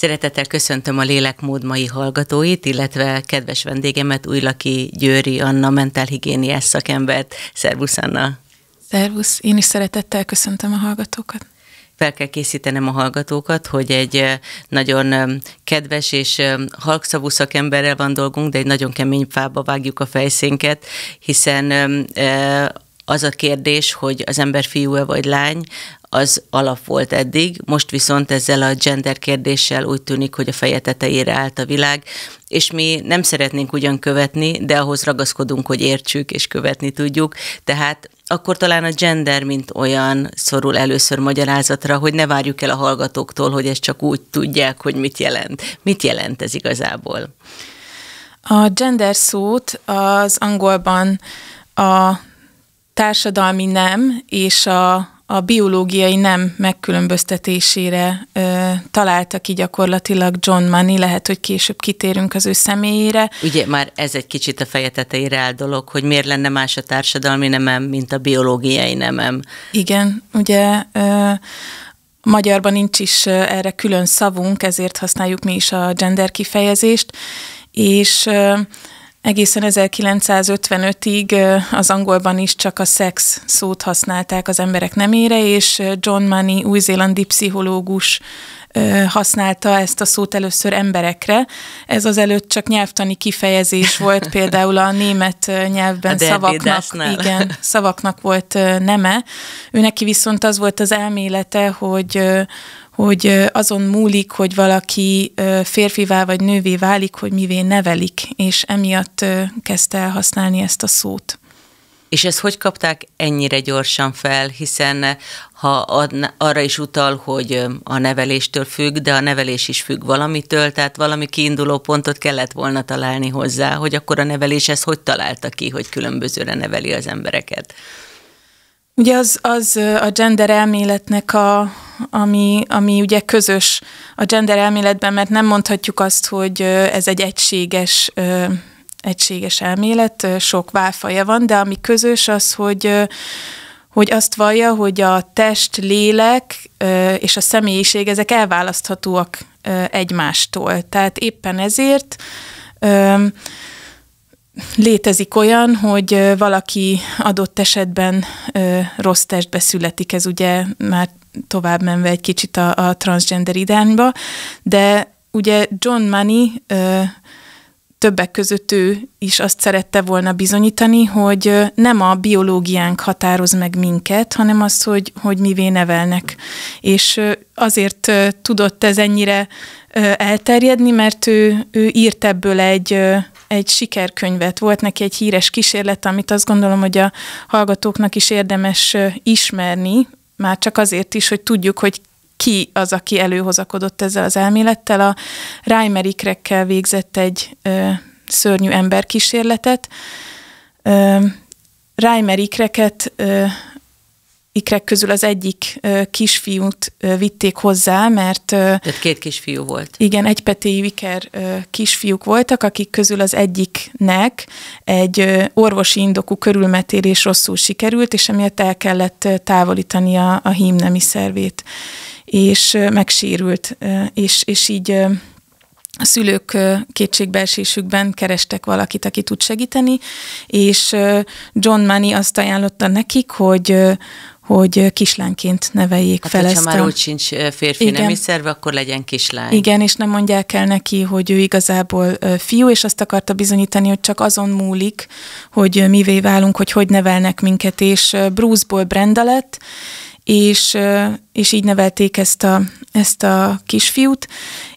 Szeretettel köszöntöm a lélekmód mai hallgatóit, illetve kedves vendégemet, Újlaki Győri Anna, mentálhigiéniás szakembert. Szervusz, Anna! Szervusz! Én is szeretettel köszöntöm a hallgatókat fel kell készítenem a hallgatókat, hogy egy eh, nagyon eh, kedves és eh, halkszavú szakemberrel van dolgunk, de egy nagyon kemény fába vágjuk a fejszénket, hiszen az a kérdés, hogy az ember fiú-e vagy lány, az alap volt eddig, most viszont ezzel a gender kérdéssel úgy tűnik, hogy a feje tetejére állt a világ, és mi nem szeretnénk ugyan követni, de ahhoz ragaszkodunk, hogy értsük és követni tudjuk, tehát akkor talán a gender, mint olyan szorul először magyarázatra, hogy ne várjuk el a hallgatóktól, hogy ezt csak úgy tudják, hogy mit jelent. Mit jelent ez igazából? A gender szót az angolban a társadalmi nem és a, a biológiai nem megkülönböztetésére ö, találta ki gyakorlatilag John Money, lehet, hogy később kitérünk az ő személyére. Ugye már ez egy kicsit a feje tetejére áll dolog, hogy miért lenne más a társadalmi nemem, mint a biológiai nemem. Igen, ugye ö, magyarban nincs is erre külön szavunk, ezért használjuk mi is a gender kifejezést, és ö, Egészen 1955-ig az angolban is csak a szex szót használták az emberek nemére, és John Money, új-zélandi pszichológus használta ezt a szót először emberekre. Ez az előtt csak nyelvtani kifejezés volt, például a német nyelvben a szavaknak, igen, szavaknak volt neme. Ő neki viszont az volt az elmélete, hogy hogy azon múlik, hogy valaki férfivá vagy nővé válik, hogy mivé nevelik, és emiatt kezdte el használni ezt a szót. És ezt hogy kapták ennyire gyorsan fel, hiszen ha ad, arra is utal, hogy a neveléstől függ, de a nevelés is függ valamitől, tehát valami kiinduló pontot kellett volna találni hozzá, hogy akkor a nevelés ezt hogy találta ki, hogy különbözőre neveli az embereket? Ugye az, az a gender elméletnek a, ami, ami ugye közös a gender elméletben, mert nem mondhatjuk azt, hogy ez egy egységes egységes elmélet, sok válfaja van, de ami közös az, hogy hogy azt vallja, hogy a test, lélek és a személyiség, ezek elválaszthatóak egymástól. Tehát éppen ezért létezik olyan, hogy valaki adott esetben rossz testbe születik, ez ugye már tovább menve egy kicsit a, a transgender irányba, de ugye John Money többek között ő is azt szerette volna bizonyítani, hogy nem a biológiánk határoz meg minket, hanem az, hogy, hogy mivé nevelnek. És azért tudott ez ennyire elterjedni, mert ő, ő írt ebből egy egy sikerkönyvet. Volt neki egy híres kísérlet, amit azt gondolom, hogy a hallgatóknak is érdemes ismerni, már csak azért is, hogy tudjuk, hogy ki az, aki előhozakodott ezzel az elmélettel. A Reimer ikrekkel végzett egy ö, szörnyű emberkísérletet. Ö, Reimer ikreket ö, ikrek közül az egyik kisfiút vitték hozzá, mert... Tehát két kisfiú volt. Igen, egypetéi viker kisfiúk voltak, akik közül az egyiknek egy orvosi indokú körülmetérés rosszul sikerült, és emiatt el kellett távolítani a, a hímnemi szervét, és megsérült, és, és így... a szülők kétségbeesésükben kerestek valakit, aki tud segíteni, és John Money azt ajánlotta nekik, hogy, hogy kislányként neveljék hát, fel ezt. Ha már úgy sincs férfi igen. nemi szerve, akkor legyen kislány. Igen, és nem mondják el neki, hogy ő igazából fiú, és azt akarta bizonyítani, hogy csak azon múlik, hogy mivé válunk, hogy hogy nevelnek minket, és Bruce-ból Brenda lett, és, és így nevelték ezt a, ezt a kisfiút,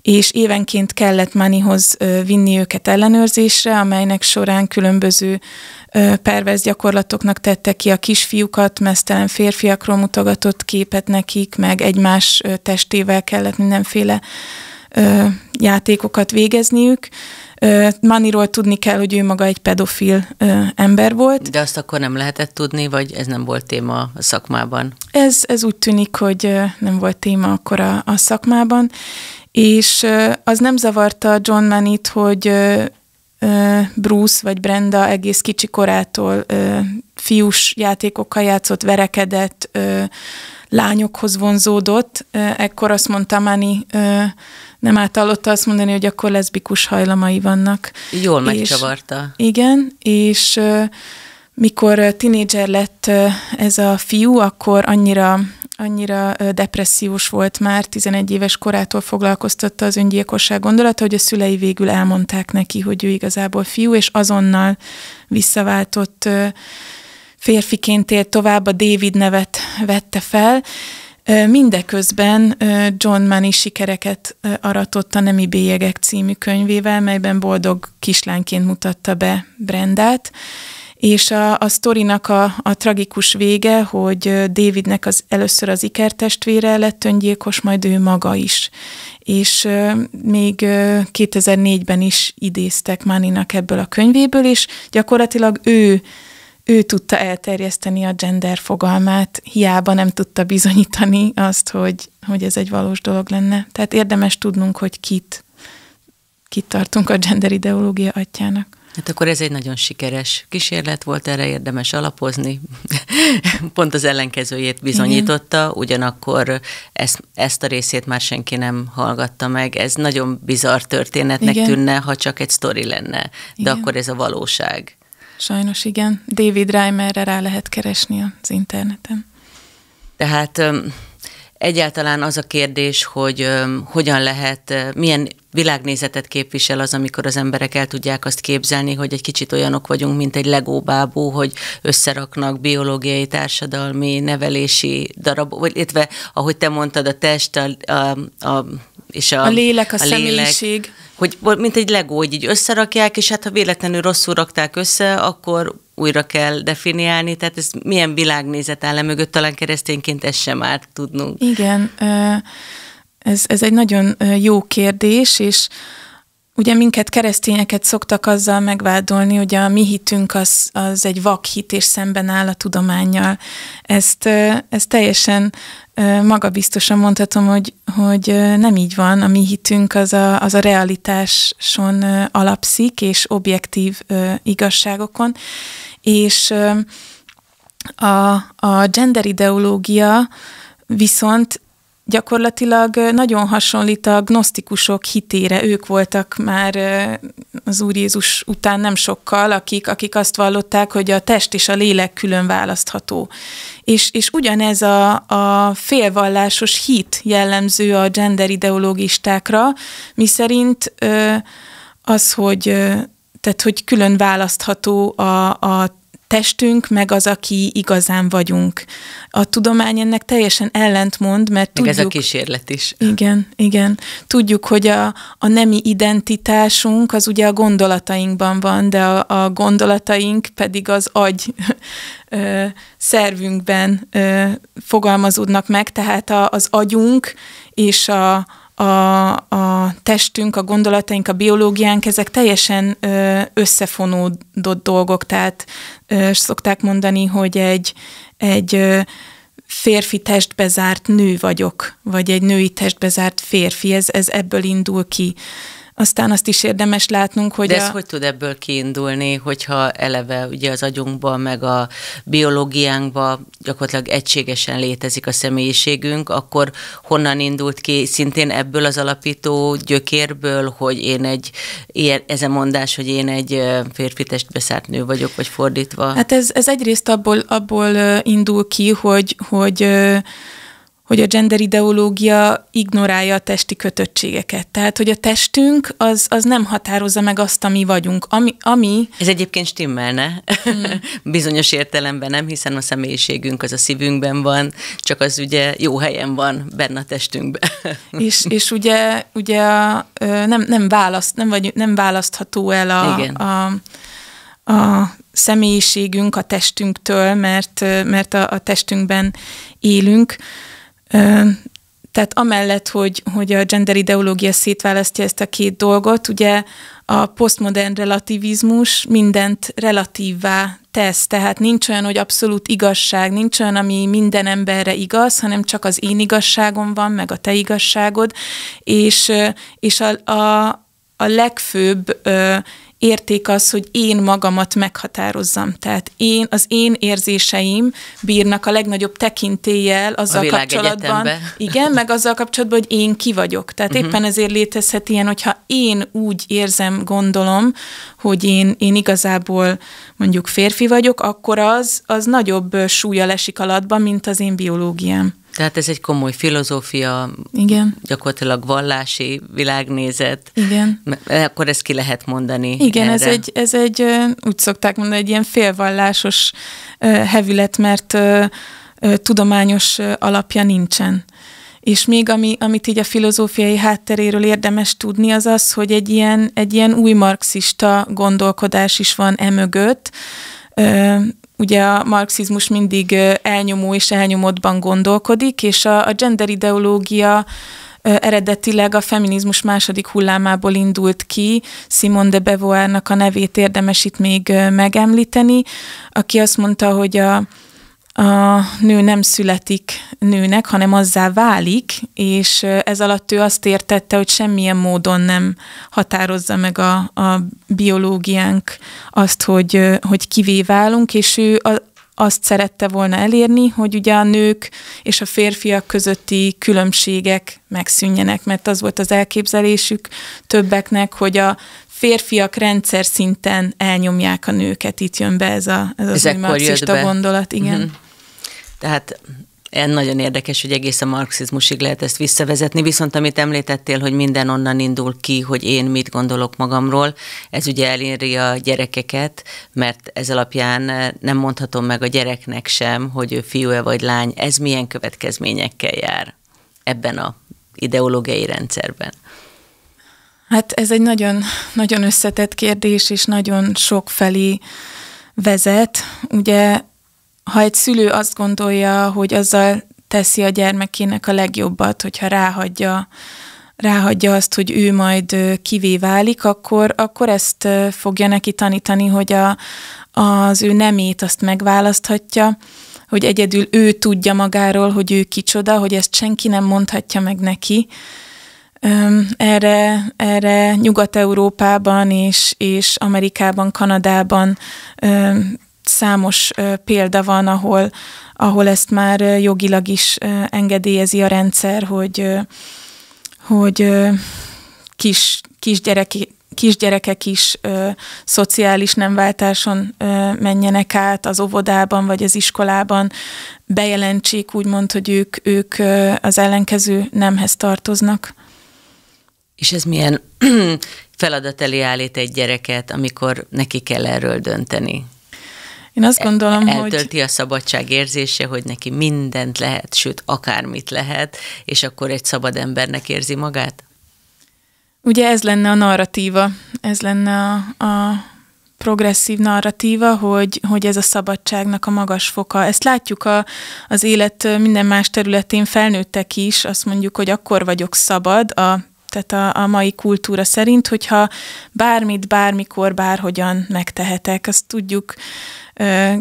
és évenként kellett Manihoz vinni őket ellenőrzésre, amelynek során különböző pervez gyakorlatoknak tette ki a kisfiúkat, mesztelen férfiakról mutogatott képet nekik, meg egymás testével kellett mindenféle játékokat végezniük. Maniról tudni kell, hogy ő maga egy pedofil ember volt. De azt akkor nem lehetett tudni, vagy ez nem volt téma a szakmában? Ez, ez úgy tűnik, hogy nem volt téma akkor a, a szakmában, és az nem zavarta John Manit, hogy Bruce vagy Brenda egész kicsi korától fiús játékokkal játszott, verekedett, lányokhoz vonzódott. Ekkor azt mondta Mani, nem átallotta azt mondani, hogy akkor leszbikus hajlamai vannak. Jól megcsavarta. És, igen, és mikor tinédzser lett ez a fiú, akkor annyira annyira depressziós volt már, 11 éves korától foglalkoztatta az öngyilkosság gondolata, hogy a szülei végül elmondták neki, hogy ő igazából fiú, és azonnal visszaváltott férfiként élt tovább, a David nevet vette fel, Mindeközben John Money sikereket aratott a Nemi Bélyegek című könyvével, melyben boldog kislányként mutatta be Brendát, és a, a sztorinak a, a tragikus vége, hogy Davidnek az először az ikertestvére lett öngyilkos, majd ő maga is. És még 2004-ben is idéztek Máninak ebből a könyvéből, és gyakorlatilag ő ő tudta elterjeszteni a gender fogalmát, hiába nem tudta bizonyítani azt, hogy, hogy ez egy valós dolog lenne. Tehát érdemes tudnunk, hogy kit, kit tartunk a gender ideológia atyának. Hát akkor ez egy nagyon sikeres kísérlet volt, erre érdemes alapozni. Pont az ellenkezőjét bizonyította, Igen. ugyanakkor ezt, ezt a részét már senki nem hallgatta meg. Ez nagyon bizarr történetnek Igen. tűnne, ha csak egy sztori lenne, de igen. akkor ez a valóság. Sajnos igen. David Reimerre rá lehet keresni az interneten. Tehát Egyáltalán az a kérdés, hogy hogyan lehet, milyen világnézetet képvisel az, amikor az emberek el tudják azt képzelni, hogy egy kicsit olyanok vagyunk, mint egy legóbábú, hogy összeraknak biológiai, társadalmi, nevelési darabok, vagy illetve, ahogy te mondtad, a test, a, a, a és a, a lélek, a, a személyiség. Lélek, hogy mint egy legó, hogy így összerakják, és hát ha véletlenül rosszul rakták össze, akkor újra kell definiálni, tehát ez milyen világnézet áll mögött, talán keresztényként ezt sem árt tudnunk. Igen, ez, ez egy nagyon jó kérdés, és Ugye minket keresztényeket szoktak azzal megvádolni, hogy a mi hitünk az, az egy hit és szemben áll a tudományjal. Ezt, ezt teljesen magabiztosan mondhatom, hogy, hogy nem így van. A mi hitünk az a, az a realitáson alapszik, és objektív igazságokon. És a, a gender ideológia viszont gyakorlatilag nagyon hasonlít a gnosztikusok hitére. Ők voltak már az Úr Jézus után nem sokkal, akik, akik azt vallották, hogy a test és a lélek külön választható. És, és ugyanez a, a félvallásos hit jellemző a gender ideológistákra, miszerint az, hogy tehát hogy külön választható a, a testünk, meg az, aki igazán vagyunk. A tudomány ennek teljesen ellentmond, mert meg tudjuk... ez a kísérlet is. Igen, igen. Tudjuk, hogy a, a nemi identitásunk az ugye a gondolatainkban van, de a, a gondolataink pedig az agy ö, szervünkben ö, fogalmazódnak meg, tehát a, az agyunk és a, a, a testünk, a gondolataink, a biológiánk, ezek teljesen összefonódott dolgok, tehát szokták mondani, hogy egy, egy férfi testbe zárt nő vagyok, vagy egy női testbe zárt férfi, ez, ez ebből indul ki. Aztán azt is érdemes látnunk, hogy... De ez a... hogy tud ebből kiindulni, hogyha eleve ugye az agyunkban, meg a biológiánkban gyakorlatilag egységesen létezik a személyiségünk, akkor honnan indult ki szintén ebből az alapító gyökérből, hogy én egy, ilyen, ez a mondás, hogy én egy férfi testbeszárt nő vagyok, vagy fordítva? Hát ez, ez egyrészt abból, abból indul ki, hogy, hogy hogy a gender ideológia ignorálja a testi kötöttségeket. Tehát, hogy a testünk az, az nem határozza meg azt, ami vagyunk. Ami, ami... Ez egyébként stimmelne. Mm. Bizonyos értelemben nem, hiszen a személyiségünk az a szívünkben van, csak az ugye jó helyen van benne a testünkben. és, és ugye, ugye nem, nem, választ, nem, vagy, nem választható el a, Igen. a, a személyiségünk a testünktől, mert, mert a, a testünkben élünk. Tehát amellett, hogy, hogy a gender ideológia szétválasztja ezt a két dolgot, ugye a posztmodern relativizmus mindent relatívvá tesz, tehát nincs olyan, hogy abszolút igazság, nincs olyan, ami minden emberre igaz, hanem csak az én igazságom van, meg a te igazságod, és, és a, a, a legfőbb érték az, hogy én magamat meghatározzam. Tehát én, az én érzéseim bírnak a legnagyobb tekintéllyel azzal a kapcsolatban. Igen, meg azzal kapcsolatban, hogy én ki vagyok. Tehát uh-huh. éppen ezért létezhet ilyen, hogyha én úgy érzem, gondolom, hogy én, én igazából mondjuk férfi vagyok, akkor az, az nagyobb súlya lesik alatban, mint az én biológiám. Tehát ez egy komoly filozófia, Igen. gyakorlatilag vallási világnézet. Igen. E, akkor ezt ki lehet mondani. Igen, erre. ez egy, ez egy, úgy szokták mondani, egy ilyen félvallásos hevület, mert tudományos alapja nincsen. És még ami, amit így a filozófiai hátteréről érdemes tudni, az az, hogy egy ilyen, egy ilyen új marxista gondolkodás is van emögött, ugye a marxizmus mindig elnyomó és elnyomottban gondolkodik, és a, a gender ideológia eredetileg a feminizmus második hullámából indult ki, Simone de Beauvoirnak a nevét érdemes itt még megemlíteni, aki azt mondta, hogy a, a nő nem születik nőnek, hanem azzá válik, és ez alatt ő azt értette, hogy semmilyen módon nem határozza meg a, a biológiánk azt, hogy, hogy kivé válunk, és ő a, azt szerette volna elérni, hogy ugye a nők és a férfiak közötti különbségek megszűnjenek, mert az volt az elképzelésük többeknek, hogy a férfiak rendszer szinten elnyomják a nőket. Itt jön be ez a, ez az új marxista gondolat. Igen. Mm-hmm. Tehát eh, nagyon érdekes, hogy egész a marxizmusig lehet ezt visszavezetni, viszont amit említettél, hogy minden onnan indul ki, hogy én mit gondolok magamról, ez ugye eléri a gyerekeket, mert ez alapján eh, nem mondhatom meg a gyereknek sem, hogy ő fiú-e vagy lány, ez milyen következményekkel jár ebben a ideológiai rendszerben. Hát ez egy nagyon, nagyon összetett kérdés, és nagyon felé vezet. Ugye ha egy szülő azt gondolja, hogy azzal teszi a gyermekének a legjobbat, hogyha ráhagyja, ráhagyja azt, hogy ő majd kivé válik, akkor, akkor ezt fogja neki tanítani, hogy a, az ő nemét azt megválaszthatja, hogy egyedül ő tudja magáról, hogy ő kicsoda, hogy ezt senki nem mondhatja meg neki. Erre, erre Nyugat-Európában és, és Amerikában, Kanadában számos példa van, ahol, ahol ezt már jogilag is engedélyezi a rendszer, hogy, hogy kis, kisgyereki, kisgyerekek is ö, szociális nemváltáson ö, menjenek át az óvodában vagy az iskolában, bejelentsék úgymond, hogy ők, ők ö, az ellenkező nemhez tartoznak. És ez milyen feladat elé állít egy gyereket, amikor neki kell erről dönteni? Én azt gondolom, el, eltölti hogy... a szabadság érzése, hogy neki mindent lehet, sőt, akármit lehet, és akkor egy szabad embernek érzi magát? Ugye ez lenne a narratíva, ez lenne a, a progresszív narratíva, hogy, hogy ez a szabadságnak a magas foka. Ezt látjuk a, az élet minden más területén, felnőttek is, azt mondjuk, hogy akkor vagyok szabad, a tehát a, a mai kultúra szerint, hogyha bármit, bármikor, bárhogyan megtehetek. Azt tudjuk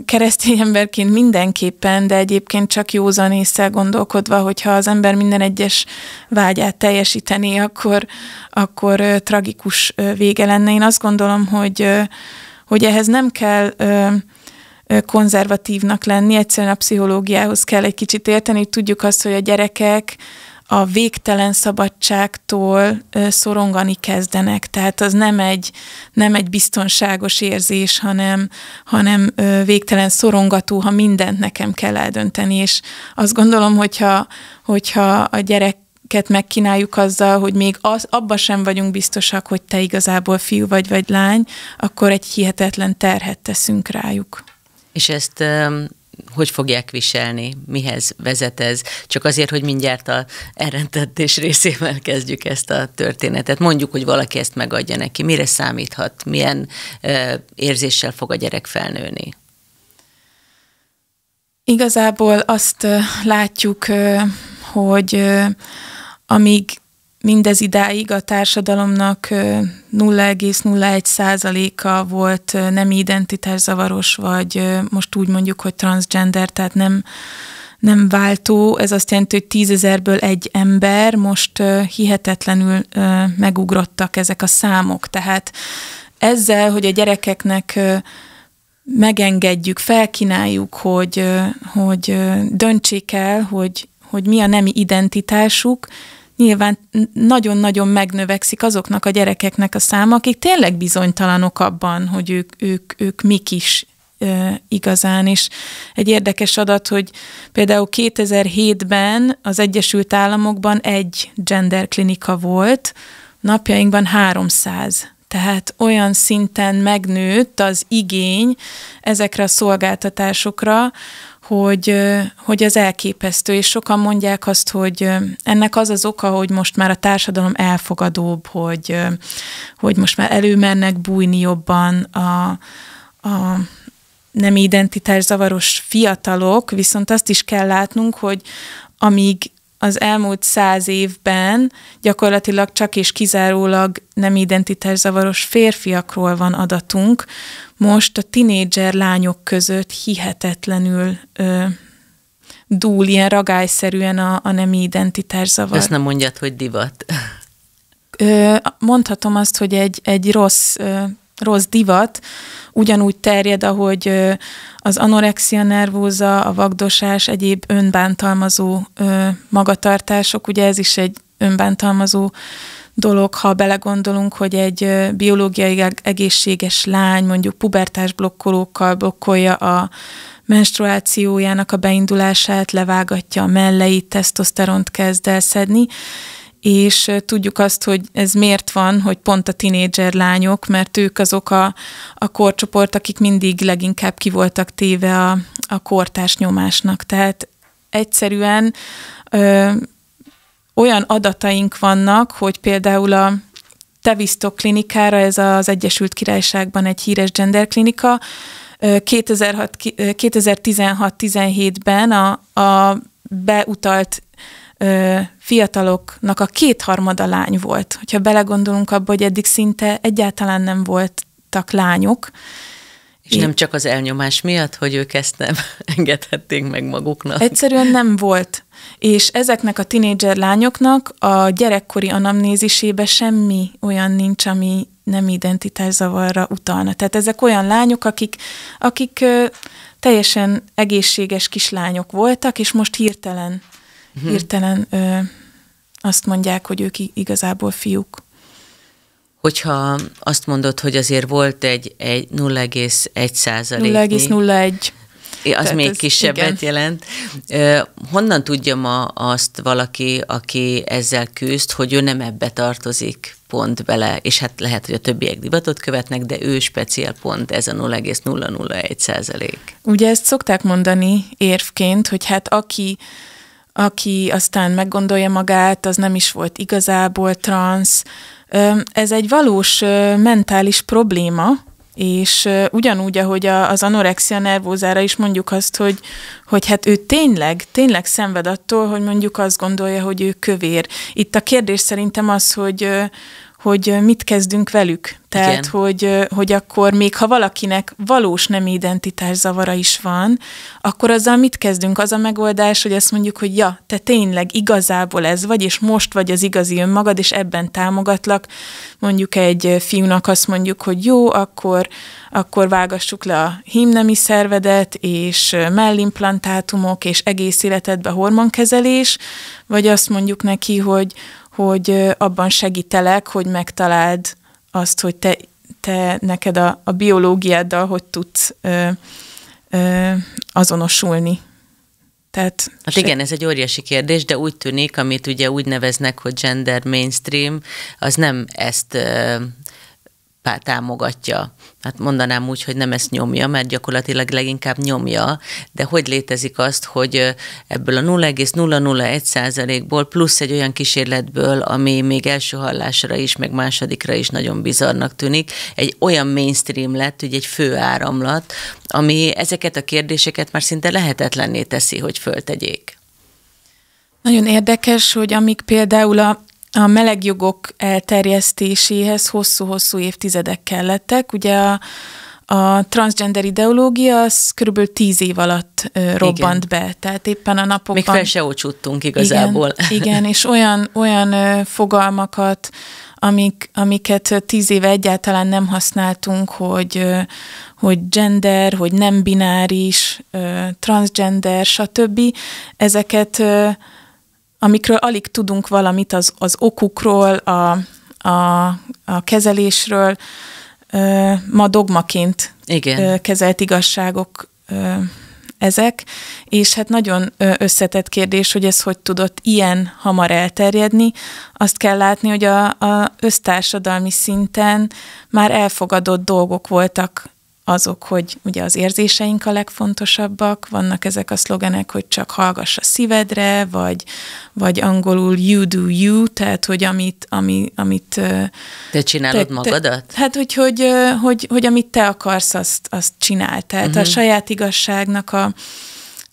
keresztény emberként mindenképpen, de egyébként csak józan észre gondolkodva, hogyha az ember minden egyes vágyát teljesíteni, akkor, akkor tragikus vége lenne. Én azt gondolom, hogy, hogy ehhez nem kell konzervatívnak lenni, egyszerűen a pszichológiához kell egy kicsit érteni, tudjuk azt, hogy a gyerekek a végtelen szabadságtól szorongani kezdenek. Tehát az nem egy, nem egy biztonságos érzés, hanem, hanem végtelen szorongató, ha mindent nekem kell eldönteni. És azt gondolom, hogyha, hogyha a gyerek megkínáljuk azzal, hogy még az, abba sem vagyunk biztosak, hogy te igazából fiú vagy, vagy lány, akkor egy hihetetlen terhet teszünk rájuk. És ezt hogy fogják viselni, mihez vezet ez. Csak azért, hogy mindjárt a elrendetés részével kezdjük ezt a történetet. Mondjuk, hogy valaki ezt megadja neki. Mire számíthat? Milyen ö, érzéssel fog a gyerek felnőni? Igazából azt látjuk, hogy amíg Mindez idáig a társadalomnak 0,01%-a volt nem identitászavaros, vagy most úgy mondjuk, hogy transgender, tehát nem, nem váltó. Ez azt jelenti, hogy tízezerből egy ember, most hihetetlenül megugrottak ezek a számok. Tehát ezzel, hogy a gyerekeknek megengedjük, felkínáljuk, hogy, hogy döntsék el, hogy, hogy mi a nemi identitásuk, nyilván nagyon-nagyon megnövekszik azoknak a gyerekeknek a száma, akik tényleg bizonytalanok abban, hogy ők, ők, ők mik is igazán. is. egy érdekes adat, hogy például 2007-ben az Egyesült Államokban egy gender klinika volt, napjainkban 300 tehát olyan szinten megnőtt az igény ezekre a szolgáltatásokra, hogy, hogy ez elképesztő, és sokan mondják azt, hogy ennek az az oka, hogy most már a társadalom elfogadóbb, hogy, hogy most már előmennek bújni jobban a, a nem identitás zavaros fiatalok, viszont azt is kell látnunk, hogy amíg az elmúlt száz évben gyakorlatilag csak és kizárólag nem identitászavaros férfiakról van adatunk. Most a tinédzser lányok között hihetetlenül ö, dúl ilyen ragályszerűen a, a nemi identitászavar. Ezt nem mondjad, hogy divat. Ö, mondhatom azt, hogy egy, egy rossz ö, rossz divat ugyanúgy terjed, ahogy az anorexia nervóza, a vagdosás, egyéb önbántalmazó magatartások, ugye ez is egy önbántalmazó dolog, ha belegondolunk, hogy egy biológiai egészséges lány mondjuk pubertás blokkolókkal blokkolja a menstruációjának a beindulását, levágatja a melleit, tesztoszteront kezd el szedni, és tudjuk azt, hogy ez miért van, hogy pont a tinédzser lányok, mert ők azok a, a korcsoport, akik mindig leginkább kivoltak téve a, a kortás nyomásnak. Tehát egyszerűen ö, olyan adataink vannak, hogy például a Tevistok klinikára, ez az Egyesült Királyságban egy híres genderklinika, 2016-17-ben a, a beutalt ö, fiataloknak a kétharmada lány volt. Hogyha belegondolunk abba, hogy eddig szinte egyáltalán nem voltak lányok, és Én... nem csak az elnyomás miatt, hogy ők ezt nem engedhették meg maguknak. Egyszerűen nem volt. És ezeknek a tinédzser lányoknak a gyerekkori anamnézisébe semmi olyan nincs, ami nem identitászavarra utalna. Tehát ezek olyan lányok, akik, akik teljesen egészséges kislányok voltak, és most hirtelen uh-huh. hirtelen ö, azt mondják, hogy ők igazából fiúk. Hogyha azt mondod, hogy azért volt egy, egy 0,1 százalék. 0,01. Az Tehát még ez, kisebbet igen. jelent. Honnan tudja ma azt valaki, aki ezzel küzd, hogy ő nem ebbe tartozik pont bele, és hát lehet, hogy a többiek divatot követnek, de ő speciál pont ez a 0,001 százalék. Ugye ezt szokták mondani érvként, hogy hát aki aki aztán meggondolja magát, az nem is volt igazából transz. Ez egy valós mentális probléma, és ugyanúgy, ahogy az anorexia nervózára is mondjuk azt, hogy, hogy hát ő tényleg, tényleg szenved attól, hogy mondjuk azt gondolja, hogy ő kövér. Itt a kérdés szerintem az, hogy, hogy mit kezdünk velük. Tehát, hogy, hogy akkor még ha valakinek valós nem identitás zavara is van, akkor azzal mit kezdünk? Az a megoldás, hogy azt mondjuk, hogy ja, te tényleg igazából ez vagy, és most vagy az igazi önmagad, és ebben támogatlak. Mondjuk egy fiúnak azt mondjuk, hogy jó, akkor, akkor vágassuk le a himnemi szervedet, és mellimplantátumok, és egész életedbe hormonkezelés, vagy azt mondjuk neki, hogy hogy abban segítelek, hogy megtaláld azt, hogy te, te neked a, a biológiáddal hogy tudsz ö, ö, azonosulni. Tehát hát se... igen, ez egy óriási kérdés, de úgy tűnik, amit ugye úgy neveznek, hogy gender mainstream, az nem ezt ö, támogatja. Hát mondanám úgy, hogy nem ezt nyomja, mert gyakorlatilag leginkább nyomja, de hogy létezik azt, hogy ebből a 0,001%-ból plusz egy olyan kísérletből, ami még első hallásra is, meg másodikra is nagyon bizarnak tűnik, egy olyan mainstream lett, ugye egy főáramlat, ami ezeket a kérdéseket már szinte lehetetlenné teszi, hogy föltegyék. Nagyon érdekes, hogy amik például a a meleg jogok elterjesztéséhez hosszú-hosszú évtizedek kellettek. Ugye a, a transgender ideológia az körülbelül tíz év alatt robbant igen. be, tehát éppen a napokban Még fel se ócsúttunk igazából. Igen, igen és olyan, olyan fogalmakat, amik, amiket tíz éve egyáltalán nem használtunk, hogy, hogy gender, hogy nem bináris, transgender, stb. Ezeket amikről alig tudunk valamit az, az okukról, a, a, a kezelésről, ma dogmaként Igen. kezelt igazságok ezek, és hát nagyon összetett kérdés, hogy ez hogy tudott ilyen hamar elterjedni. Azt kell látni, hogy a, a össztársadalmi szinten már elfogadott dolgok voltak azok, hogy ugye az érzéseink a legfontosabbak, vannak ezek a szlogenek, hogy csak hallgass a szívedre, vagy, vagy angolul you do you, tehát hogy amit... Ami, amit te csinálod te, magadat? Te, hát, hogy, hogy, hogy, hogy amit te akarsz, azt, azt csinál. Tehát uh-huh. a mhm. saját igazságnak a,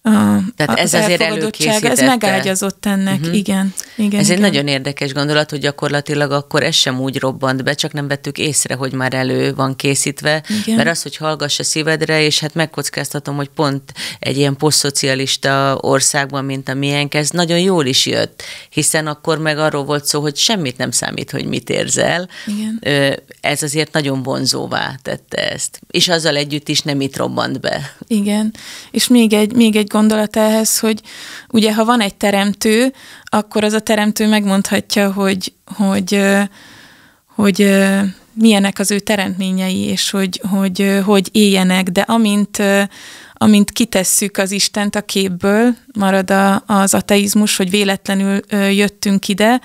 a, Tehát ez az azért előkészítette. Ez megágyazott ennek, uh-huh. igen. igen. Ez igen. egy nagyon érdekes gondolat, hogy gyakorlatilag akkor ez sem úgy robbant be, csak nem vettük észre, hogy már elő van készítve, igen. mert az, hogy hallgass a szívedre, és hát megkockáztatom, hogy pont egy ilyen posztszocialista országban, mint a miénk, ez nagyon jól is jött, hiszen akkor meg arról volt szó, hogy semmit nem számít, hogy mit érzel. Igen. Ez azért nagyon vonzóvá tette ezt. És azzal együtt is nem itt robbant be. Igen. És még egy, még egy gondolat ehhez, hogy ugye ha van egy teremtő, akkor az a teremtő megmondhatja, hogy, hogy, hogy, hogy milyenek az ő teremtményei, és hogy, hogy, hogy éljenek, de amint, amint kitesszük az Istent a képből, marad a, az ateizmus, hogy véletlenül jöttünk ide,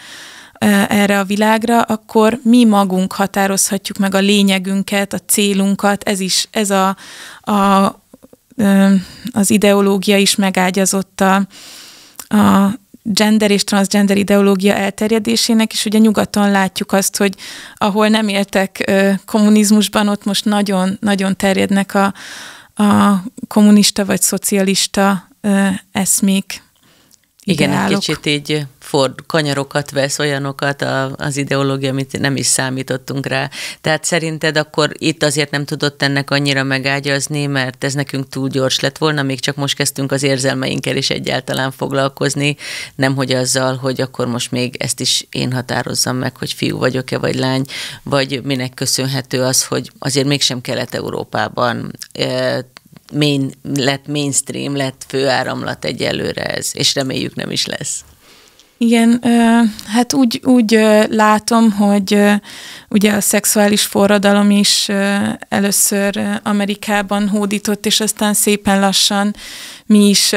erre a világra, akkor mi magunk határozhatjuk meg a lényegünket, a célunkat, ez is, ez a, a, az ideológia is megágyazott a, a gender és transgender ideológia elterjedésének, és ugye nyugaton látjuk azt, hogy ahol nem éltek kommunizmusban, ott most nagyon-nagyon terjednek a, a kommunista vagy szocialista eszmék. Igen, ideálok. egy kicsit így ford, kanyarokat vesz, olyanokat a, az ideológia, amit nem is számítottunk rá. Tehát szerinted akkor itt azért nem tudott ennek annyira megágyazni, mert ez nekünk túl gyors lett volna, még csak most kezdtünk az érzelmeinkkel is egyáltalán foglalkozni, nemhogy azzal, hogy akkor most még ezt is én határozzam meg, hogy fiú vagyok-e, vagy lány, vagy minek köszönhető az, hogy azért mégsem Kelet-Európában e, main, lett mainstream, lett főáramlat egyelőre ez, és reméljük nem is lesz. Igen, hát úgy, úgy látom, hogy ugye a szexuális forradalom is először Amerikában hódított, és aztán szépen lassan mi is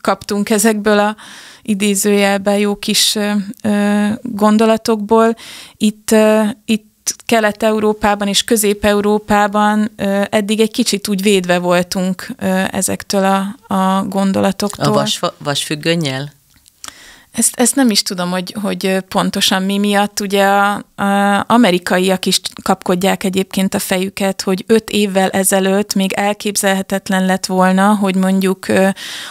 kaptunk ezekből a idézőjelben jó kis gondolatokból. Itt, itt Kelet-Európában és Közép-Európában eddig egy kicsit úgy védve voltunk ezektől a, a gondolatoktól. A vas, vasfüggönnyel? Ezt, ezt nem is tudom, hogy, hogy pontosan mi miatt. Ugye a, a amerikaiak is kapkodják egyébként a fejüket, hogy öt évvel ezelőtt még elképzelhetetlen lett volna, hogy mondjuk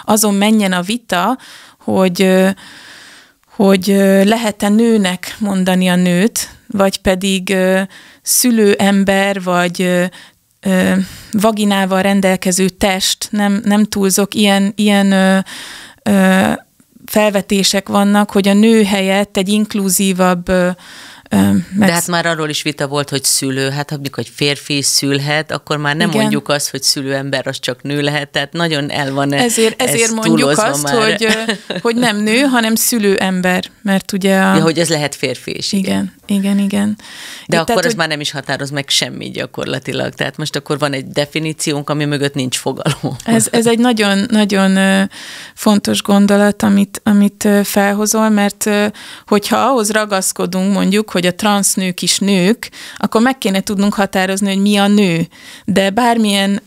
azon menjen a vita, hogy hogy lehet-e nőnek mondani a nőt, vagy pedig szülő ember, vagy vaginával rendelkező test, nem, nem túlzok, ilyen, ilyen ö, ö, felvetések vannak, hogy a nő helyett egy inkluzívabb de hát már arról is vita volt, hogy szülő, hát ha mondjuk, hogy férfi szülhet, akkor már nem Igen. mondjuk azt, hogy szülő ember, az csak nő lehet, tehát nagyon el van e- Ezért, ez ezért mondjuk azt, már. hogy, hogy nem nő, hanem szülő ember, mert ugye... A... Ja, hogy ez lehet férfi is. Igen, igen igen, igen. De Itt, akkor tehát, ez hogy... már nem is határoz meg semmi gyakorlatilag. Tehát most akkor van egy definíciónk, ami mögött nincs fogalom. Ez, ez egy nagyon, nagyon fontos gondolat, amit, amit felhozol, mert hogyha ahhoz ragaszkodunk mondjuk, hogy a transznők is nők, akkor meg kéne tudnunk határozni, hogy mi a nő. De bármilyen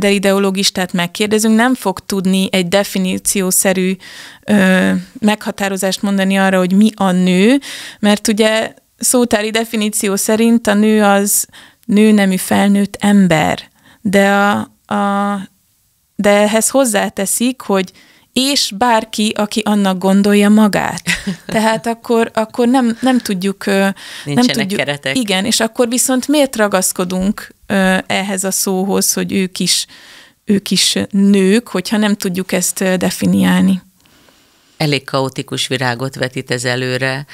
ideológistát megkérdezünk, nem fog tudni egy definíciószerű ö, meghatározást mondani arra, hogy mi a nő, mert ugye szótári definíció szerint a nő az nő nemű felnőtt ember, de, a, a, de ehhez hozzáteszik, hogy és bárki, aki annak gondolja magát. Tehát akkor, akkor nem, nem tudjuk... Nincsenek nem tudjuk, keretek. Igen, és akkor viszont miért ragaszkodunk ehhez a szóhoz, hogy ők is, ők is nők, hogyha nem tudjuk ezt definiálni elég kaotikus virágot vetít ez előre.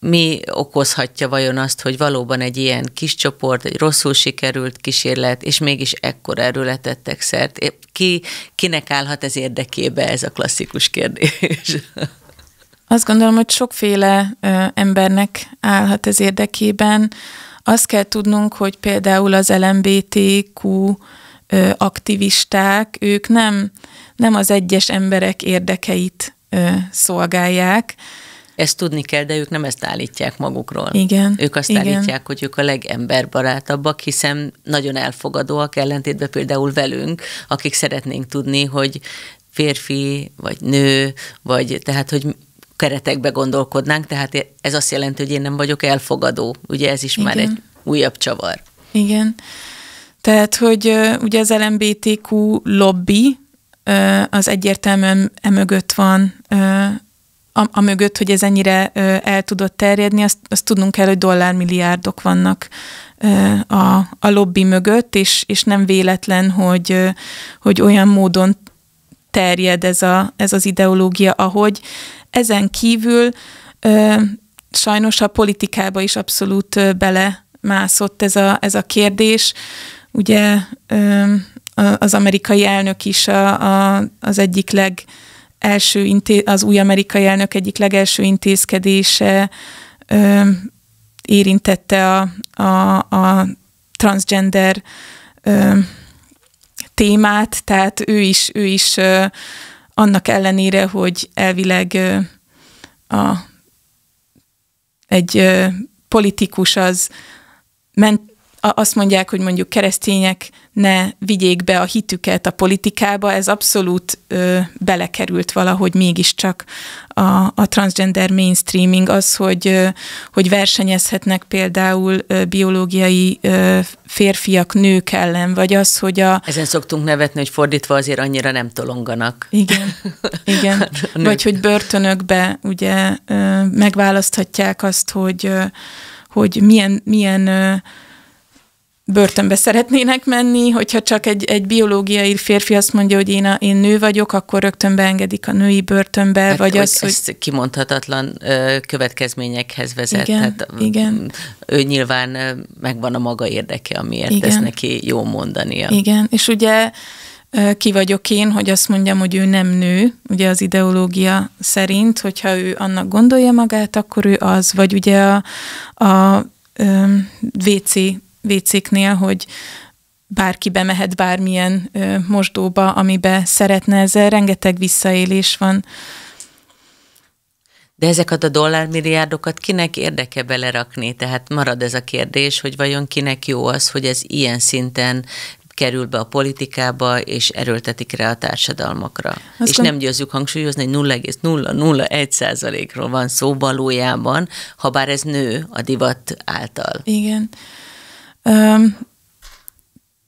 Mi okozhatja vajon azt, hogy valóban egy ilyen kis csoport, egy rosszul sikerült kísérlet, és mégis ekkor erőre tettek szert? Ki, kinek állhat ez érdekébe ez a klasszikus kérdés? Azt gondolom, hogy sokféle ö, embernek állhat ez érdekében. Azt kell tudnunk, hogy például az LMBTQ ö, aktivisták, ők nem nem az egyes emberek érdekeit ö, szolgálják. Ezt tudni kell, de ők nem ezt állítják magukról. Igen. Ők azt igen. állítják, hogy ők a legemberbarátabbak, hiszen nagyon elfogadóak, ellentétben például velünk, akik szeretnénk tudni, hogy férfi, vagy nő, vagy tehát, hogy keretekbe gondolkodnánk, tehát ez azt jelenti, hogy én nem vagyok elfogadó. Ugye ez is Igen. már egy újabb csavar. Igen. Tehát, hogy ugye az LMBTQ lobby az egyértelműen emögött van, a, mögött, hogy ez ennyire el tudott terjedni, azt, azt tudnunk kell, hogy dollármilliárdok vannak a, a lobby mögött, és, és nem véletlen, hogy, hogy olyan módon terjed ez, a, ez az ideológia, ahogy ezen kívül sajnos a politikába is abszolút belemászott ez a, ez a kérdés. Ugye az amerikai elnök is a, a, az egyik leg első inté- az új amerikai elnök egyik legelső intézkedése ö, érintette a, a, a transgender ö, témát, tehát ő is, ő is ö, annak ellenére, hogy elvileg ö, a, egy ö, politikus az ment, azt mondják, hogy mondjuk keresztények ne vigyék be a hitüket a politikába, ez abszolút ö, belekerült valahogy mégiscsak a, a transgender mainstreaming, az, hogy, ö, hogy versenyezhetnek például ö, biológiai ö, férfiak nők ellen, vagy az, hogy a... Ezen szoktunk nevetni, hogy fordítva azért annyira nem tolonganak. Igen, igen. Vagy hogy börtönökbe ugye ö, megválaszthatják azt, hogy, ö, hogy milyen, milyen ö, börtönbe szeretnének menni, hogyha csak egy, egy biológiai férfi azt mondja, hogy én, a, én nő vagyok, akkor rögtön beengedik a női börtönbe, hát, vagy az, hogy... Ez kimondhatatlan ö, következményekhez vezet. Igen, hát, igen. Ő nyilván megvan a maga érdeke, amiért igen. ez neki jó mondania. Igen, és ugye ki vagyok én, hogy azt mondjam, hogy ő nem nő, ugye az ideológia szerint, hogyha ő annak gondolja magát, akkor ő az, vagy ugye a, a WC vécéknél, hogy bárki bemehet bármilyen ö, mosdóba, amibe szeretne, ezzel rengeteg visszaélés van. De ezeket a dollármilliárdokat kinek érdeke belerakni? Tehát marad ez a kérdés, hogy vajon kinek jó az, hogy ez ilyen szinten kerül be a politikába, és erőltetik rá a társadalmakra. Azt és gond... nem győzzük hangsúlyozni, hogy 0,001%-ról van szó valójában, ha bár ez nő a divat által. Igen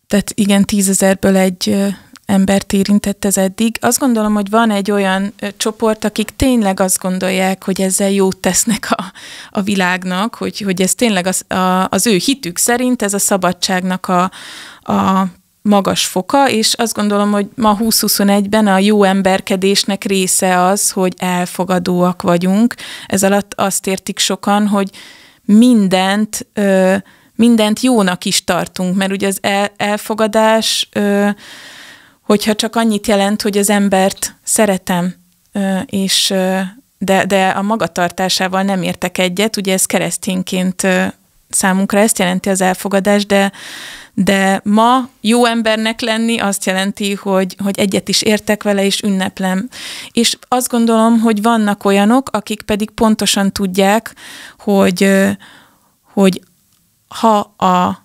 tehát igen, tízezerből egy embert érintett ez eddig. Azt gondolom, hogy van egy olyan csoport, akik tényleg azt gondolják, hogy ezzel jót tesznek a, a világnak, hogy, hogy ez tényleg az, a, az ő hitük szerint ez a szabadságnak a, a magas foka, és azt gondolom, hogy ma 2021-ben a jó emberkedésnek része az, hogy elfogadóak vagyunk. Ez alatt azt értik sokan, hogy mindent ö, mindent jónak is tartunk, mert ugye az el, elfogadás, ö, hogyha csak annyit jelent, hogy az embert szeretem, ö, és ö, de, de a magatartásával nem értek egyet, ugye ez keresztényként ö, számunkra ezt jelenti az elfogadás, de, de ma jó embernek lenni azt jelenti, hogy, hogy egyet is értek vele, és ünneplem. És azt gondolom, hogy vannak olyanok, akik pedig pontosan tudják, hogy, hogy ha a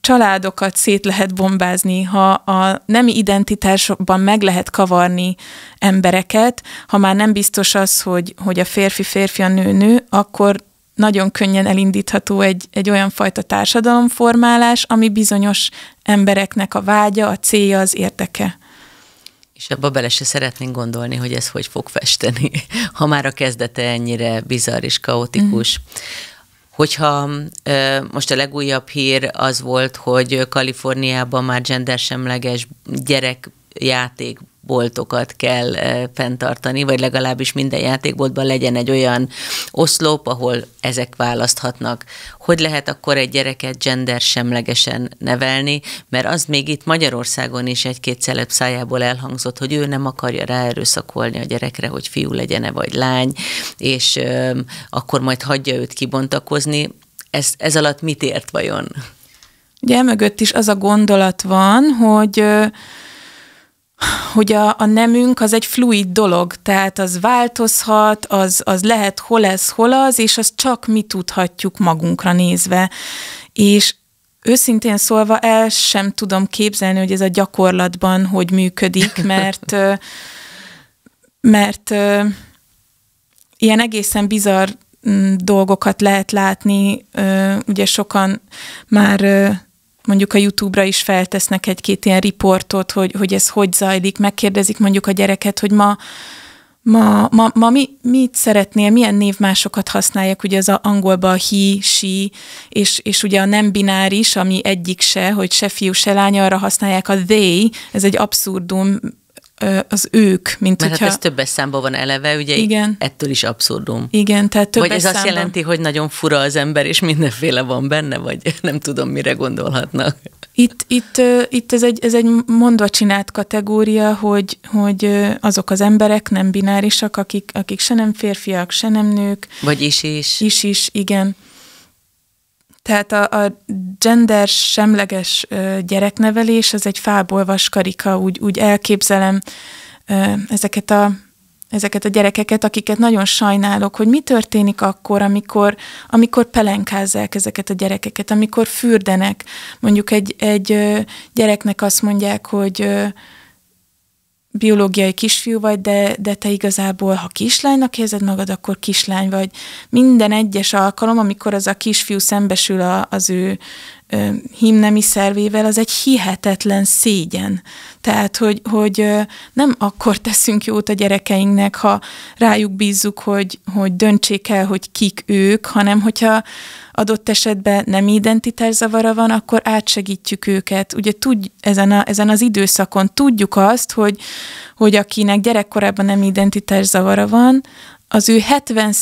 családokat szét lehet bombázni, ha a nemi identitásban meg lehet kavarni embereket, ha már nem biztos az, hogy, hogy a férfi férfi, a nő nő, akkor nagyon könnyen elindítható egy, egy olyan fajta társadalomformálás, ami bizonyos embereknek a vágya, a célja, az érdeke. És abba bele se szeretnénk gondolni, hogy ez hogy fog festeni, ha már a kezdete ennyire bizarr és kaotikus. Mm. Hogyha most a legújabb hír az volt, hogy Kaliforniában már gendersemleges gyerekjáték boltokat kell e, fenntartani, vagy legalábbis minden játékboltban legyen egy olyan oszlop, ahol ezek választhatnak. Hogy lehet akkor egy gyereket gendersemlegesen nevelni, mert az még itt Magyarországon is egy-két szelep szájából elhangzott, hogy ő nem akarja ráerőszakolni a gyerekre, hogy fiú legyen-e vagy lány, és ö, akkor majd hagyja őt kibontakozni. Ez, ez alatt mit ért vajon? Ugye mögött is az a gondolat van, hogy hogy a, a nemünk az egy fluid dolog, tehát az változhat, az, az lehet hol ez, hol az, és az csak mi tudhatjuk magunkra nézve. És őszintén szólva el sem tudom képzelni, hogy ez a gyakorlatban hogy működik, mert mert ilyen egészen bizarr mm, dolgokat lehet látni, ugye sokan már mondjuk a YouTube-ra is feltesznek egy-két ilyen riportot, hogy, hogy ez hogy zajlik, megkérdezik mondjuk a gyereket, hogy ma Ma, ma, ma mi, mit szeretnél, milyen névmásokat használják, ugye az a angolban a he, she, és, és ugye a nem bináris, ami egyik se, hogy se fiú, se lány, arra használják a they, ez egy abszurdum, az ők, mint Mert hát hogyha... hát ez többes számban van eleve, ugye igen. ettől is abszurdum. Igen, tehát többes Vagy ez számban... azt jelenti, hogy nagyon fura az ember, és mindenféle van benne, vagy nem tudom, mire gondolhatnak. Itt, itt, itt ez, egy, ez egy mondva csinált kategória, hogy, hogy azok az emberek nem binárisak, akik, akik se nem férfiak, se nem nők. Vagy is is. Is is, igen. Tehát a, a gender semleges gyereknevelés az egy fából vaskarika, úgy, úgy elképzelem ezeket a ezeket a gyerekeket, akiket nagyon sajnálok, hogy mi történik akkor, amikor, amikor pelenkázzák ezeket a gyerekeket, amikor fürdenek. Mondjuk egy, egy gyereknek azt mondják, hogy biológiai kisfiú vagy, de, de te igazából, ha kislánynak érzed magad, akkor kislány vagy. Minden egyes alkalom, amikor az a kisfiú szembesül a, az ő ö, himnemi szervével, az egy hihetetlen szégyen. Tehát, hogy, hogy nem akkor teszünk jót a gyerekeinknek, ha rájuk bízzuk, hogy, hogy döntsék el, hogy kik ők, hanem hogyha adott esetben nem identitászavara van, akkor átsegítjük őket. Ugye tud, ezen, a, ezen az időszakon tudjuk azt, hogy, hogy akinek gyerekkorában nem identitászavara van, az ő 70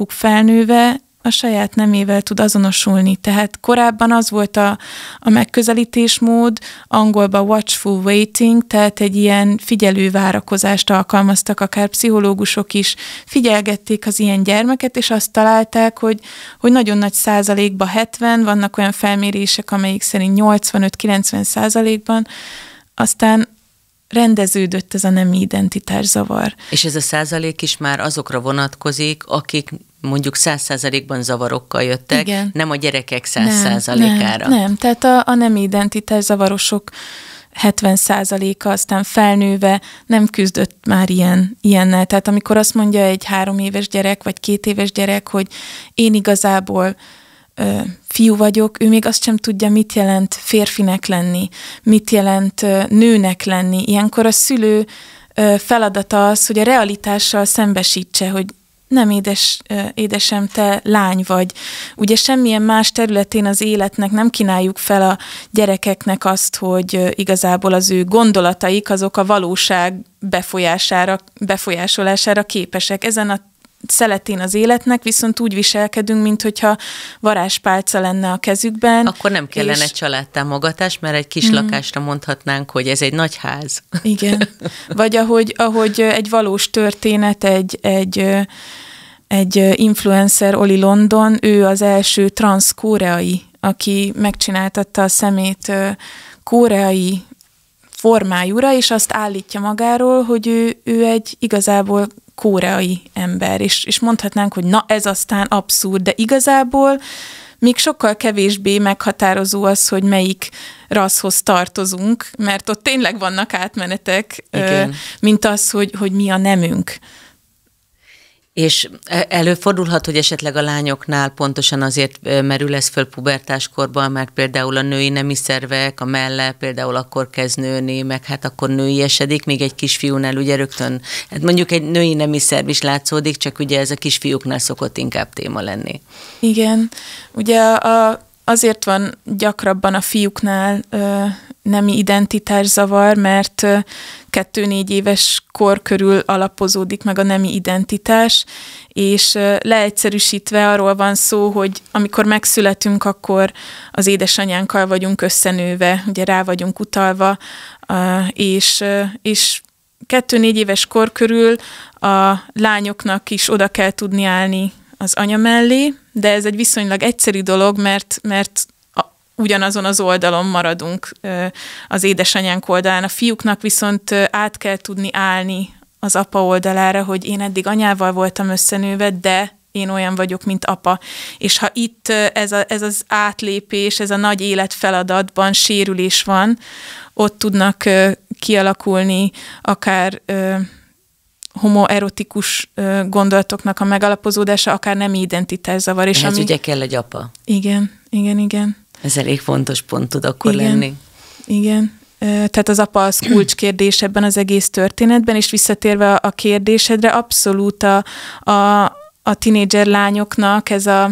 uk felnőve a saját nemével tud azonosulni. Tehát korábban az volt a, a megközelítésmód, angolban watchful waiting, tehát egy ilyen figyelő várakozást alkalmaztak, akár pszichológusok is figyelgették az ilyen gyermeket, és azt találták, hogy, hogy nagyon nagy százalékban 70, vannak olyan felmérések, amelyik szerint 85-90 százalékban, aztán rendeződött ez a nemi identitás zavar. És ez a százalék is már azokra vonatkozik, akik mondjuk száz százalékban zavarokkal jöttek, Igen. nem a gyerekek száz százalékára. Nem, nem, tehát a, a nem identitás zavarosok 70 százaléka, aztán felnőve nem küzdött már ilyen, ilyennel. Tehát amikor azt mondja egy három éves gyerek, vagy két éves gyerek, hogy én igazából ö, fiú vagyok, ő még azt sem tudja, mit jelent férfinek lenni, mit jelent ö, nőnek lenni. Ilyenkor a szülő feladata az, hogy a realitással szembesítse, hogy nem édes, édesem, te lány vagy. Ugye semmilyen más területén az életnek nem kínáljuk fel a gyerekeknek azt, hogy igazából az ő gondolataik azok a valóság befolyására, befolyásolására képesek. Ezen a szeletén az életnek, viszont úgy viselkedünk, mintha varázspálca lenne a kezükben. Akkor nem kellene és... családtámogatás, mert egy kis mm. lakásra mondhatnánk, hogy ez egy nagy ház. Igen. Vagy ahogy, ahogy egy valós történet, egy, egy egy influencer, Oli London, ő az első transzkóreai, koreai aki megcsináltatta a szemét koreai formájúra, és azt állítja magáról, hogy ő, ő egy igazából koreai ember, és, és mondhatnánk, hogy na ez aztán abszurd, de igazából még sokkal kevésbé meghatározó az, hogy melyik rasszhoz tartozunk, mert ott tényleg vannak átmenetek, Igen. mint az, hogy, hogy mi a nemünk. És e, előfordulhat, hogy esetleg a lányoknál pontosan azért e, merül ez föl pubertáskorban, mert például a női nemi szervek, a melle például akkor kezd nőni, meg hát akkor női esedik, még egy kisfiúnál ugye rögtön, hát mondjuk egy női nemi szerv is látszódik, csak ugye ez a kisfiúknál szokott inkább téma lenni. Igen, ugye a, azért van gyakrabban a fiúknál ö, nemi identitás zavar, mert kettő-négy éves kor körül alapozódik meg a nemi identitás, és leegyszerűsítve arról van szó, hogy amikor megszületünk, akkor az édesanyánkkal vagyunk összenőve, ugye rá vagyunk utalva, és, és kettő-négy éves kor körül a lányoknak is oda kell tudni állni az anya mellé, de ez egy viszonylag egyszerű dolog, mert, mert ugyanazon az oldalon maradunk az édesanyánk oldalán. A fiúknak viszont át kell tudni állni az apa oldalára, hogy én eddig anyával voltam összenőve, de én olyan vagyok, mint apa. És ha itt ez, a, ez az átlépés, ez a nagy életfeladatban sérülés van, ott tudnak kialakulni akár homoerotikus gondolatoknak a megalapozódása, akár nem identitászavar. Ehhez ami... ugye kell egy apa. Igen, igen, igen. Ez elég fontos pont tud akkor Igen. lenni. Igen. Tehát az apa az kulcskérdés ebben az egész történetben, és visszatérve a kérdésedre, abszolút a, a, a tinédzser lányoknak ez a,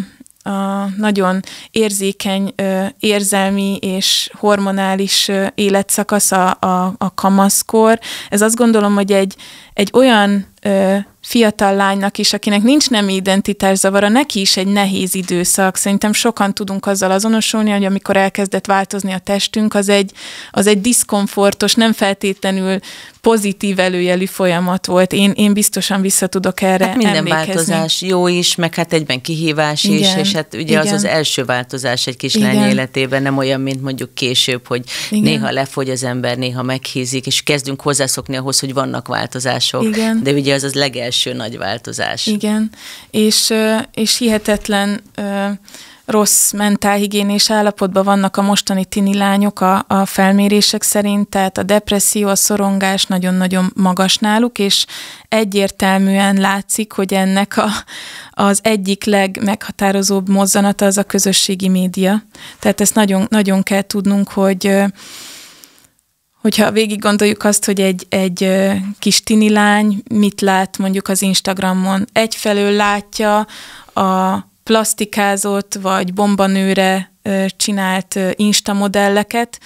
a nagyon érzékeny érzelmi és hormonális életszakasz a, a, a kamaszkor. Ez azt gondolom, hogy egy, egy olyan ö, fiatal lánynak is, akinek nincs nemi identitás zavara, neki is egy nehéz időszak. Szerintem sokan tudunk azzal azonosulni, hogy amikor elkezdett változni a testünk, az egy, az egy diszkomfortos, nem feltétlenül pozitív előjelű folyamat volt. Én, én biztosan vissza tudok erre hát minden emlékezni. változás jó is, meg hát egyben kihívás igen, is, és hát ugye igen. az az első változás egy kis igen. életében nem olyan, mint mondjuk később, hogy igen. néha lefogy az ember, néha meghízik, és kezdünk hozzászokni ahhoz, hogy vannak változások. Igen. De ugye ugye az az legelső nagy változás. Igen, és, és hihetetlen rossz mentálhigiénés állapotban vannak a mostani tini lányok a, a felmérések szerint, tehát a depresszió, a szorongás nagyon-nagyon magas náluk, és egyértelműen látszik, hogy ennek a, az egyik legmeghatározóbb mozzanata az a közösségi média. Tehát ezt nagyon, nagyon kell tudnunk, hogy Hogyha végig gondoljuk azt, hogy egy, egy kis tini lány mit lát mondjuk az Instagramon, egyfelől látja a plastikázott vagy bombanőre csinált Insta modelleket,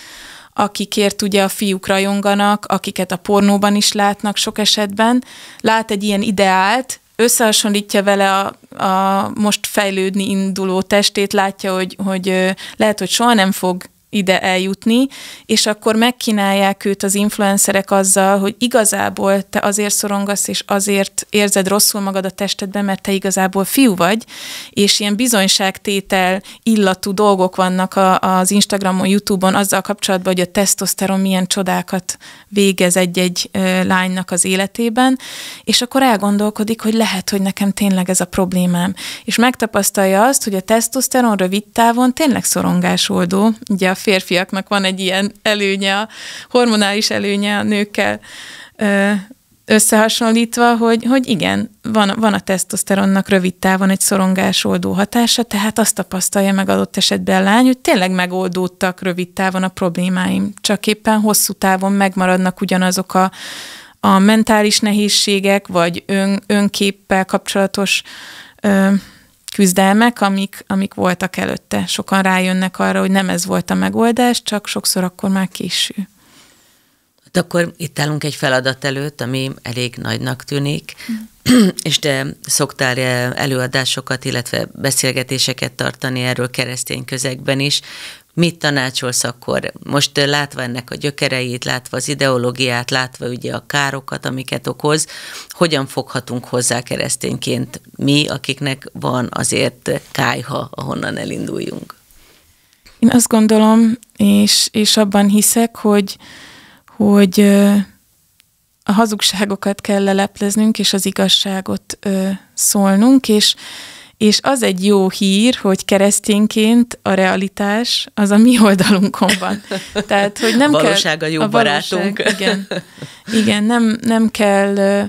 akikért ugye a fiúk rajonganak, akiket a pornóban is látnak sok esetben, lát egy ilyen ideált, összehasonlítja vele a, a most fejlődni induló testét, látja, hogy, hogy lehet, hogy soha nem fog ide eljutni, és akkor megkínálják őt az influencerek azzal, hogy igazából te azért szorongasz, és azért érzed rosszul magad a testedben, mert te igazából fiú vagy, és ilyen bizonyságtétel illatú dolgok vannak a, az Instagramon, Youtube-on azzal kapcsolatban, hogy a tesztoszteron milyen csodákat végez egy-egy lánynak az életében, és akkor elgondolkodik, hogy lehet, hogy nekem tényleg ez a problémám. És megtapasztalja azt, hogy a tesztoszteron rövid távon tényleg szorongásoldó, ugye a férfiaknak van egy ilyen előnye, a hormonális előnye a nőkkel összehasonlítva, hogy, hogy igen, van, van a tesztoszteronnak rövid távon egy szorongásoldó hatása, tehát azt tapasztalja meg adott esetben a lány, hogy tényleg megoldódtak rövid távon a problémáim, csak éppen hosszú távon megmaradnak ugyanazok a, a mentális nehézségek, vagy ön, önképpel kapcsolatos ö, küzdelmek, amik, amik voltak előtte. Sokan rájönnek arra, hogy nem ez volt a megoldás, csak sokszor akkor már késő. Hát akkor itt állunk egy feladat előtt, ami elég nagynak tűnik, mm. és te szoktál előadásokat, illetve beszélgetéseket tartani erről keresztény közegben is mit tanácsolsz akkor? Most látva ennek a gyökereit, látva az ideológiát, látva ugye a károkat, amiket okoz, hogyan foghatunk hozzá keresztényként mi, akiknek van azért kájha, ahonnan elinduljunk? Én azt gondolom, és, és abban hiszek, hogy, hogy a hazugságokat kell lelepleznünk, és az igazságot szólnunk, és és az egy jó hír, hogy keresztényként a realitás az a mi oldalunkon van. Tehát, hogy nem a valóság kell, a jó a barátunk. Valóság, igen, igen nem, nem kell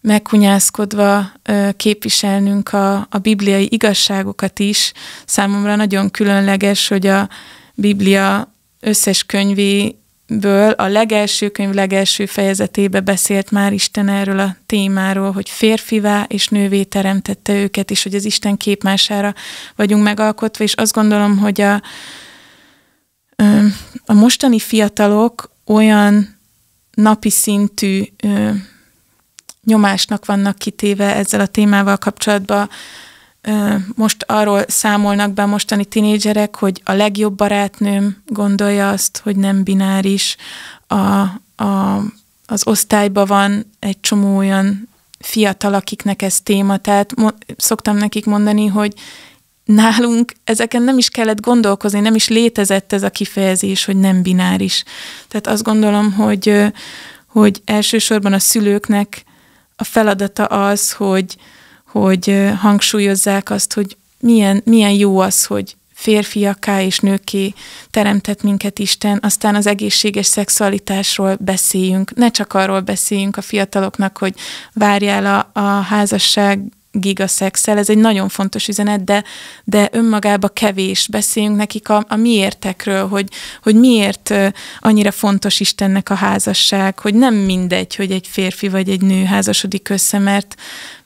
megkunyászkodva képviselnünk a, a bibliai igazságokat is. Számomra nagyon különleges, hogy a Biblia összes könyvé ből a legelső könyv legelső fejezetébe beszélt már Isten erről a témáról, hogy férfivá és nővé teremtette őket, és hogy az Isten képmására vagyunk megalkotva, és azt gondolom, hogy a, a mostani fiatalok olyan napi szintű nyomásnak vannak kitéve ezzel a témával kapcsolatban, most arról számolnak be mostani tinédzserek, hogy a legjobb barátnőm gondolja azt, hogy nem bináris, a, a, az osztályban van egy csomó olyan fiatal, akiknek ez téma, tehát mo- szoktam nekik mondani, hogy nálunk ezeken nem is kellett gondolkozni, nem is létezett ez a kifejezés, hogy nem bináris. Tehát azt gondolom, hogy, hogy elsősorban a szülőknek a feladata az, hogy, hogy hangsúlyozzák azt, hogy milyen, milyen jó az, hogy férfiaká és nőké teremtett minket Isten, aztán az egészséges szexualitásról beszéljünk. Ne csak arról beszéljünk a fiataloknak, hogy várjál a, a házasság gigaszexel, ez egy nagyon fontos üzenet, de, de önmagába kevés. Beszéljünk nekik a, a miértekről, hogy, hogy miért annyira fontos Istennek a házasság, hogy nem mindegy, hogy egy férfi vagy egy nő házasodik össze, mert,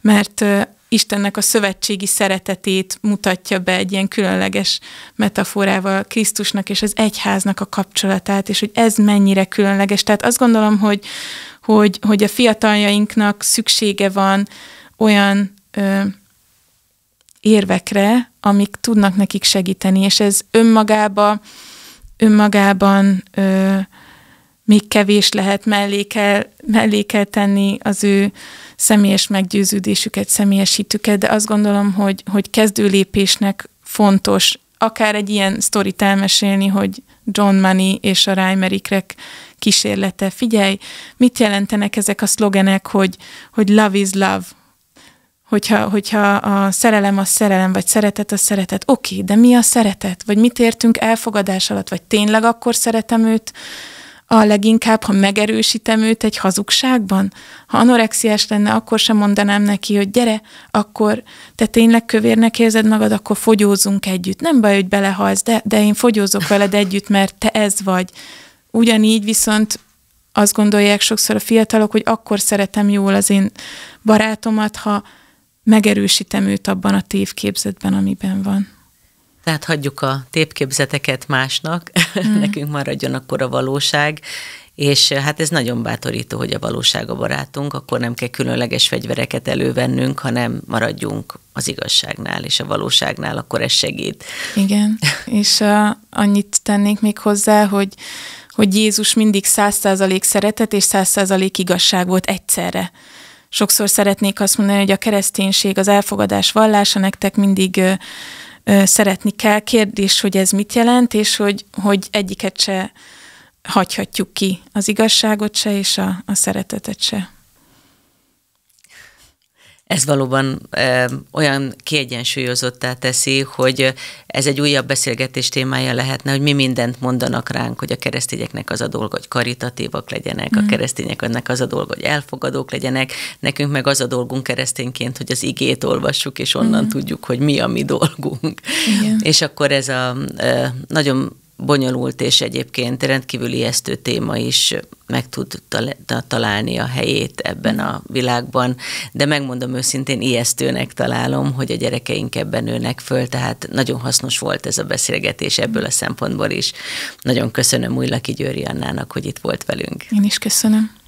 mert Istennek a szövetségi szeretetét mutatja be egy ilyen különleges metaforával Krisztusnak és az egyháznak a kapcsolatát, és hogy ez mennyire különleges. Tehát azt gondolom, hogy, hogy, hogy a fiataljainknak szüksége van olyan ö, érvekre, amik tudnak nekik segíteni, és ez önmagába, önmagában önmagában még kevés lehet mellé kell, mellé kell tenni az ő személyes meggyőződésüket, személyesítüket, de azt gondolom, hogy, hogy kezdő lépésnek fontos akár egy ilyen sztorit elmesélni, hogy John Money és a Reimerikrek kísérlete. Figyelj, mit jelentenek ezek a szlogenek, hogy, hogy love is love, hogyha, hogyha a szerelem a szerelem, vagy szeretet a szeretet, oké, okay, de mi a szeretet? Vagy mit értünk elfogadás alatt? Vagy tényleg akkor szeretem őt, a leginkább, ha megerősítem őt egy hazugságban. Ha anorexiás lenne, akkor sem mondanám neki, hogy gyere, akkor te tényleg kövérnek érzed magad, akkor fogyózunk együtt. Nem baj, hogy belehalsz, de, de én fogyózok veled együtt, mert te ez vagy. Ugyanígy viszont azt gondolják sokszor a fiatalok, hogy akkor szeretem jól az én barátomat, ha megerősítem őt abban a tévképzetben, amiben van. Tehát hagyjuk a tépképzeteket másnak, mm. nekünk maradjon akkor a valóság, és eh, hát ez nagyon bátorító, hogy a valóság a barátunk, akkor nem kell különleges fegyvereket elővennünk, hanem maradjunk az igazságnál és a valóságnál, akkor ez segít. Igen, és uh, annyit tennék még hozzá, hogy hogy Jézus mindig száz százalék szeretet és száz százalék igazság volt egyszerre. Sokszor szeretnék azt mondani, hogy a kereszténység, az elfogadás vallása nektek mindig eh, szeretni kell. Kérdés, hogy ez mit jelent, és hogy, hogy egyiket se hagyhatjuk ki, az igazságot se, és a, a szeretetet se ez valóban olyan kiegyensúlyozottá teszi, hogy ez egy újabb beszélgetés témája lehetne, hogy mi mindent mondanak ránk, hogy a keresztényeknek az a dolga, hogy karitatívak legyenek, mm. a mhm. keresztényeknek az a dolga, hogy elfogadók legyenek, nekünk meg az a dolgunk keresztényként, hogy az igét olvassuk, és onnan mm. tudjuk, hogy mi a mi dolgunk. Igen. És akkor ez a nagyon bonyolult és egyébként rendkívül ijesztő téma is meg tud találni a helyét ebben a világban, de megmondom őszintén, ijesztőnek találom, hogy a gyerekeink ebben nőnek föl, tehát nagyon hasznos volt ez a beszélgetés ebből a szempontból is. Nagyon köszönöm Újlaki Győri Annának, hogy itt volt velünk. Én is köszönöm.